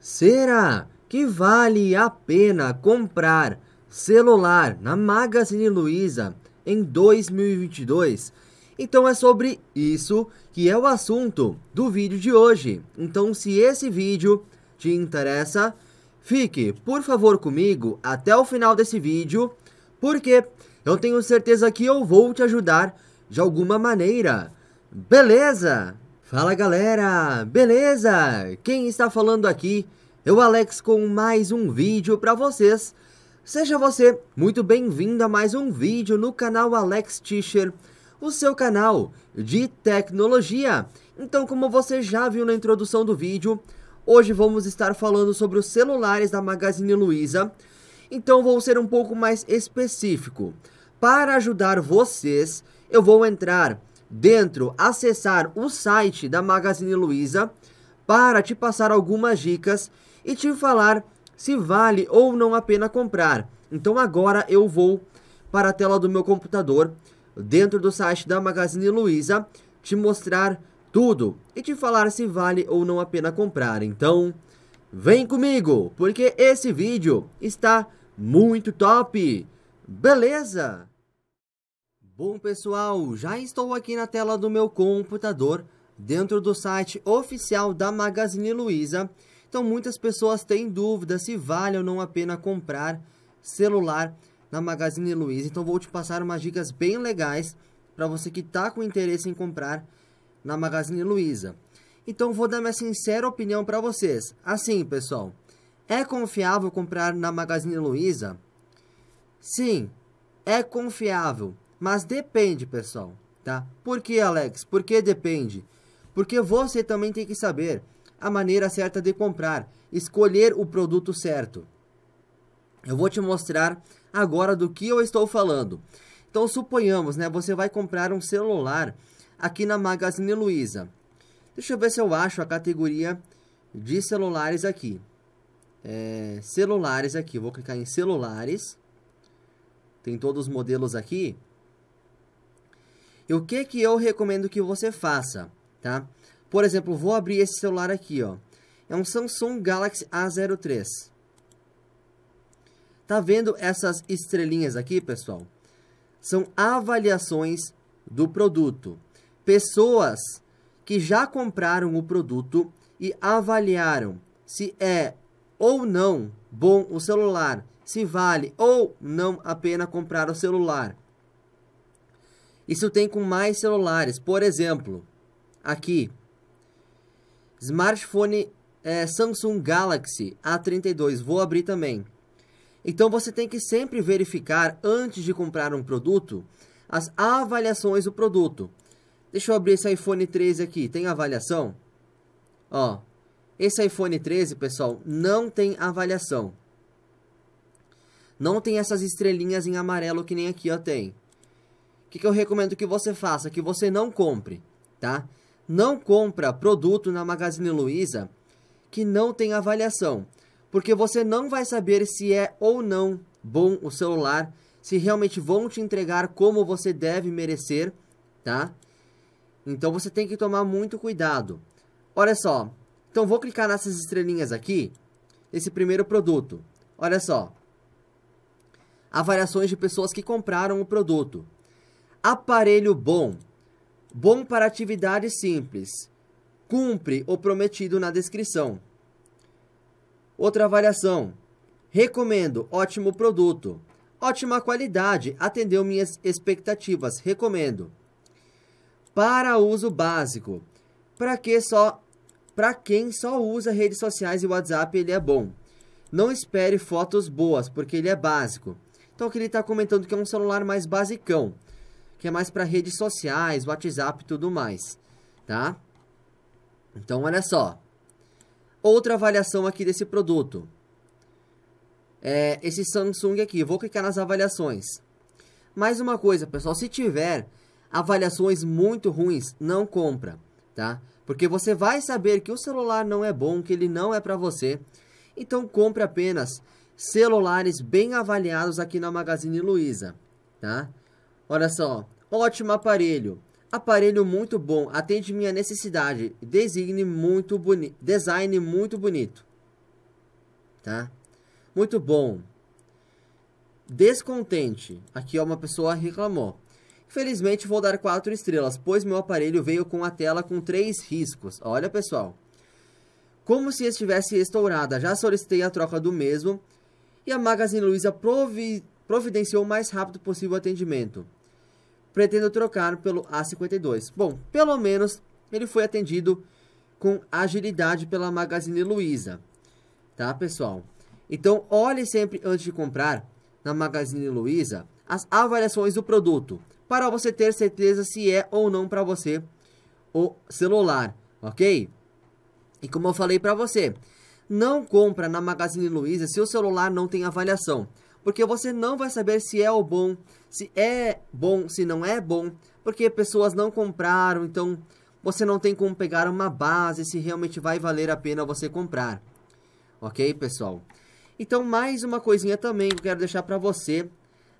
Será que vale a pena comprar celular na Magazine Luiza em 2022? Então é sobre isso que é o assunto do vídeo de hoje. Então se esse vídeo te interessa, fique, por favor, comigo até o final desse vídeo, porque eu tenho certeza que eu vou te ajudar de alguma maneira. Beleza? Fala galera, beleza? Quem está falando aqui? Eu é Alex com mais um vídeo para vocês. Seja você muito bem-vindo a mais um vídeo no canal Alex Tischer, o seu canal de tecnologia. Então, como você já viu na introdução do vídeo, hoje vamos estar falando sobre os celulares da Magazine Luiza. Então, vou ser um pouco mais específico. Para ajudar vocês, eu vou entrar dentro, acessar o site da Magazine Luiza para te passar algumas dicas e te falar se vale ou não a pena comprar. Então agora eu vou para a tela do meu computador, dentro do site da Magazine Luiza, te mostrar tudo e te falar se vale ou não a pena comprar. Então, vem comigo, porque esse vídeo está muito top. Beleza? Bom pessoal, já estou aqui na tela do meu computador, dentro do site oficial da Magazine Luiza. Então muitas pessoas têm dúvidas se vale ou não a pena comprar celular na Magazine Luiza. Então vou te passar umas dicas bem legais para você que está com interesse em comprar na Magazine Luiza. Então vou dar minha sincera opinião para vocês. Assim, pessoal, é confiável comprar na Magazine Luiza? Sim, é confiável. Mas depende, pessoal, tá? Por que, Alex? Por que depende? Porque você também tem que saber a maneira certa de comprar, escolher o produto certo. Eu vou te mostrar agora do que eu estou falando. Então, suponhamos, né? Você vai comprar um celular aqui na Magazine Luiza. Deixa eu ver se eu acho a categoria de celulares aqui. É, celulares aqui, vou clicar em celulares. Tem todos os modelos aqui. E o que que eu recomendo que você faça, tá? Por exemplo, vou abrir esse celular aqui, ó. É um Samsung Galaxy A03. Tá vendo essas estrelinhas aqui, pessoal? São avaliações do produto. Pessoas que já compraram o produto e avaliaram se é ou não bom o celular, se vale ou não a pena comprar o celular. Isso tem com mais celulares. Por exemplo, aqui, smartphone é, Samsung Galaxy A32. Vou abrir também. Então você tem que sempre verificar antes de comprar um produto as avaliações do produto. Deixa eu abrir esse iPhone 13 aqui. Tem avaliação? Ó, esse iPhone 13, pessoal, não tem avaliação. Não tem essas estrelinhas em amarelo que nem aqui ó tem o que, que eu recomendo que você faça? Que você não compre, tá? Não compra produto na Magazine Luiza que não tem avaliação, porque você não vai saber se é ou não bom o celular, se realmente vão te entregar como você deve merecer, tá? Então você tem que tomar muito cuidado. Olha só, então vou clicar nessas estrelinhas aqui, esse primeiro produto. Olha só, avaliações de pessoas que compraram o produto. Aparelho bom. Bom para atividades simples. Cumpre o prometido na descrição. Outra avaliação. Recomendo ótimo produto. Ótima qualidade, atendeu minhas expectativas. Recomendo. Para uso básico. Para que só para quem só usa redes sociais e WhatsApp, ele é bom. Não espere fotos boas, porque ele é básico. Então aqui ele está comentando que é um celular mais basicão que é mais para redes sociais, WhatsApp e tudo mais, tá? Então, olha só. Outra avaliação aqui desse produto. É esse Samsung aqui, vou clicar nas avaliações. Mais uma coisa, pessoal, se tiver avaliações muito ruins, não compra, tá? Porque você vai saber que o celular não é bom, que ele não é para você. Então compre apenas celulares bem avaliados aqui na Magazine Luiza, tá? Olha só, ótimo aparelho. Aparelho muito bom, atende minha necessidade. Design muito bonito, design muito bonito. Tá? Muito bom. Descontente. Aqui ó, uma pessoa reclamou. Infelizmente vou dar 4 estrelas, pois meu aparelho veio com a tela com 3 riscos. Olha, pessoal. Como se estivesse estourada. Já solicitei a troca do mesmo e a Magazine Luiza provi providenciou o mais rápido possível o atendimento pretendo trocar pelo A52. Bom, pelo menos ele foi atendido com agilidade pela Magazine Luiza, tá, pessoal? Então, olhe sempre antes de comprar na Magazine Luiza as avaliações do produto, para você ter certeza se é ou não para você o celular, ok? E como eu falei para você, não compra na Magazine Luiza se o celular não tem avaliação porque você não vai saber se é o bom, se é bom, se não é bom, porque pessoas não compraram, então você não tem como pegar uma base se realmente vai valer a pena você comprar. Ok, pessoal? Então, mais uma coisinha também que eu quero deixar para você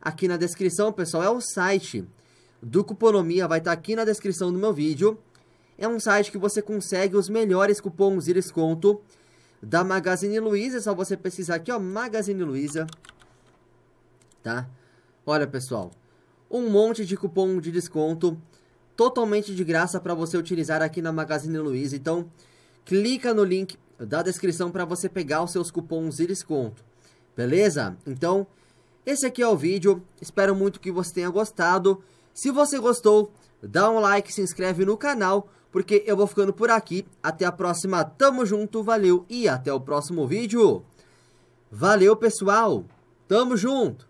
aqui na descrição, pessoal, é o site do Cuponomia, vai estar tá aqui na descrição do meu vídeo. É um site que você consegue os melhores cupons de desconto da Magazine Luiza, é só você pesquisar aqui, ó, Magazine Luiza tá? Olha, pessoal, um monte de cupom de desconto totalmente de graça para você utilizar aqui na Magazine Luiza. Então, clica no link da descrição para você pegar os seus cupons de desconto. Beleza? Então, esse aqui é o vídeo. Espero muito que você tenha gostado. Se você gostou, dá um like, se inscreve no canal, porque eu vou ficando por aqui. Até a próxima. Tamo junto, valeu e até o próximo vídeo. Valeu, pessoal. Tamo junto.